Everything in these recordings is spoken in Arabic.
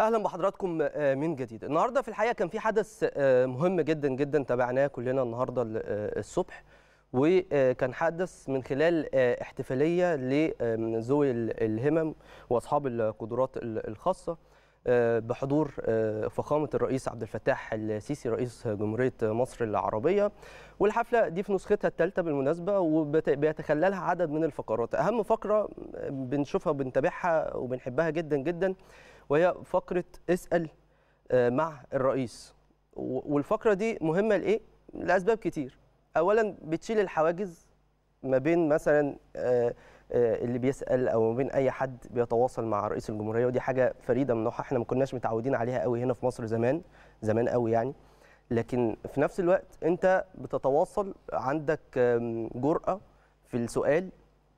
اهلا بحضراتكم آه، من جديد النهارده في الحقيقه كان في حدث آه، مهم جدا جدا تابعناه كلنا النهارده آه، الصبح وكان حدث من خلال احتفاليه لذوي الهمم واصحاب القدرات الخاصه بحضور فخامة الرئيس عبد الفتاح السيسي رئيس جمهورية مصر العربية والحفلة دي في نسختها الثالثة بالمناسبة وبيتخللها عدد من الفقرات أهم فقرة بنشوفها وبنتابعها وبنحبها جدا جدا وهي فقره اسال آه، مع الرئيس والفقره دي مهمه لايه لاسباب كتير اولا بتشيل الحواجز ما بين مثلا آه، آه، اللي بيسال او ما بين اي حد بيتواصل مع رئيس الجمهوريه ودي حاجه فريده من نوعها احنا ما كناش متعودين عليها قوي هنا في مصر زمان زمان قوي يعني لكن في نفس الوقت انت بتتواصل عندك جرأه في السؤال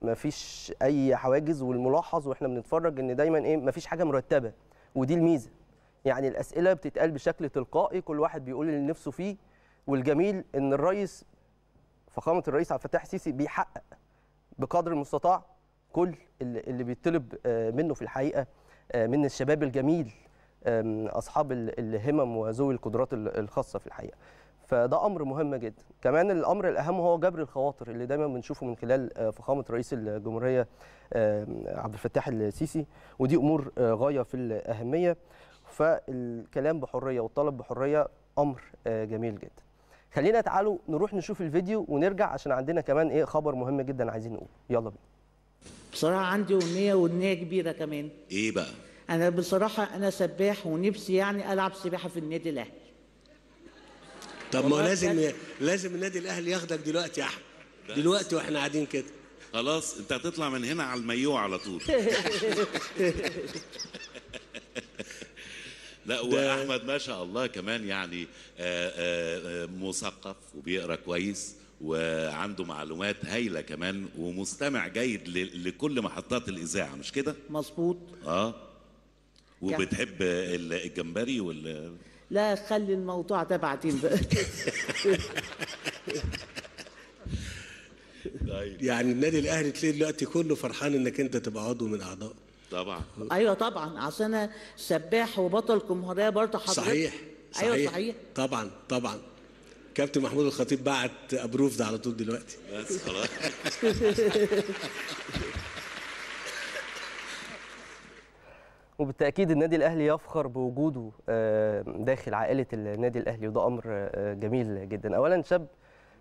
مفيش اي حواجز والملاحظ واحنا بنتفرج ان دايما ايه مفيش حاجه مرتبه ودي الميزه يعني الاسئله بتتقال بشكل تلقائي كل واحد بيقول اللي نفسه فيه والجميل ان الرئيس فخامه الرئيس عبد الفتاح السيسي بيحقق بقدر المستطاع كل اللي بيطلب آه، منه في الحقيقه آه، من الشباب الجميل اصحاب الهمم وذوي القدرات الخاصه في الحقيقه فده امر مهم جدا كمان الامر الاهم هو جبر الخواطر اللي دايما بنشوفه من خلال آه، فخامه رئيس الجمهوريه آه، عبد الفتاح السيسي ودي امور آه، غايه في الاهميه فالكلام بحريه والطلب بحريه امر جميل جدا خلينا تعالوا نروح نشوف الفيديو ونرجع عشان عندنا كمان ايه خبر مهم جدا عايزين نقوله يلا بينا بصراحه عندي امنيه وامنيه كبيره كمان ايه بقى انا بصراحه انا سباح ونفسي يعني العب سباحه في النادي الاهلي طب ما لازم لازم النادي الاهلي ياخدك دلوقتي يا احمد دلوقتي واحنا قاعدين كده خلاص انت هتطلع من هنا على المايوه على طول لا واحمد ما شاء الله كمان يعني آآ آه، آآ آه، آه، مثقف وبيقرا كويس وعنده معلومات هايله كمان ومستمع جيد لكل محطات الاذاعه مش كده مظبوط اه يعني وبتحب الجمبري وال لا خلي الموضوع ده بعدين بقى طيب. يعني النادي الاهلي تلاقي دلوقتي كله فرحان انك انت تبقى عضو من اعضاء طبعا ايوه طبعا عشان انا سباح وبطل جمهوريه برضه حضرتك صحيح أيوة صحيح ايوه صحيح طبعا طبعا كابتن محمود الخطيب بعت ابروف ده على طول دلوقتي بس خلاص وبالتاكيد النادي الاهلي يفخر بوجوده آه، داخل عائله النادي الاهلي وده امر آه، جميل جدا اولا شاب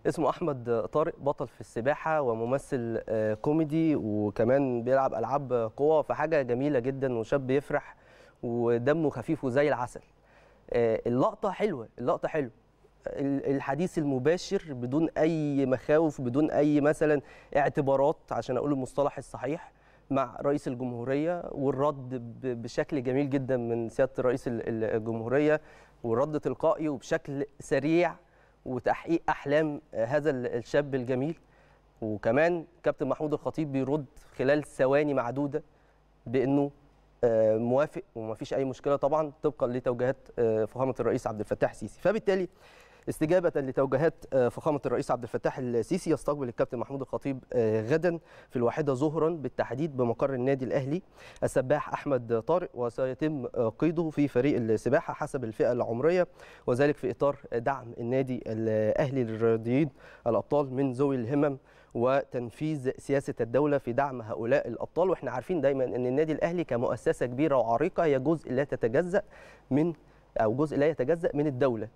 اسمه احمد طارق بطل في السباحه وممثل آه، كوميدي وكمان بيلعب العاب قوى فحاجه جميله جدا وشاب يفرح ودمه خفيف وزي العسل اللقطه حلوه اللقطه حلوه الحديث المباشر بدون اي مخاوف بدون اي مثلا اعتبارات عشان اقول المصطلح الصحيح مع رئيس الجمهوريه والرد بشكل جميل جدا من سياده رئيس الجمهوريه والرد تلقائي وبشكل سريع وتحقيق احلام هذا الشاب الجميل وكمان كابتن محمود الخطيب بيرد خلال ثواني معدوده بانه آه، موافق وما فيش اي مشكله طبعا طبقا لتوجيهات آه، فخامه الرئيس عبد الفتاح السيسي فبالتالي استجابه لتوجيهات آه، فخامه الرئيس عبد الفتاح السيسي يستقبل الكابتن محمود الخطيب آه، غدا في الواحده ظهرا بالتحديد بمقر النادي الاهلي السباح احمد طارق وسيتم آه، قيده في فريق السباحه حسب الفئه العمريه وذلك في اطار دعم النادي الاهلي للرياضيين الابطال من ذوي الهمم وتنفيذ سياسه الدوله في دعم هؤلاء الابطال واحنا عارفين دايما ان النادي الاهلي كمؤسسه كبيره وعريقه هي جزء لا تتجزا من او جزء لا يتجزا من الدوله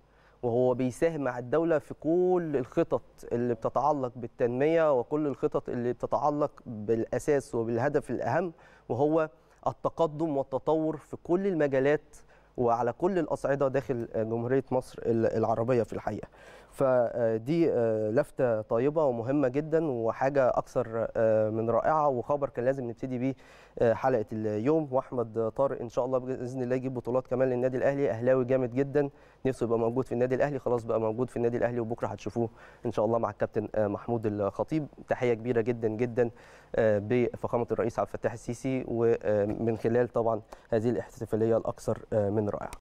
وهو بيساهم مع الدولة في كل الخطط اللي بتتعلق بالتنمية وكل الخطط اللي بتتعلق بالأساس وبالهدف الأهم وهو التقدم والتطور في كل المجالات وعلى كل الأصعدة داخل جمهورية مصر العربية في الحقيقة فدي آه، لفته طيبه ومهمه جدا وحاجه اكثر آه، من رائعه وخبر كان لازم نبتدي بيه آه، حلقه اليوم واحمد طارق ان شاء الله باذن الله يجيب بطولات كمان للنادي الاهلي اهلاوي جامد جدا نفسه يبقى موجود في النادي الاهلي خلاص بقى موجود في النادي الاهلي وبكره هتشوفوه ان شاء الله مع الكابتن محمود الخطيب تحيه كبيره جدا جدا بفخامه الرئيس عبد الفتاح السيسي ومن خلال طبعا هذه الاحتفاليه الاكثر من رائعه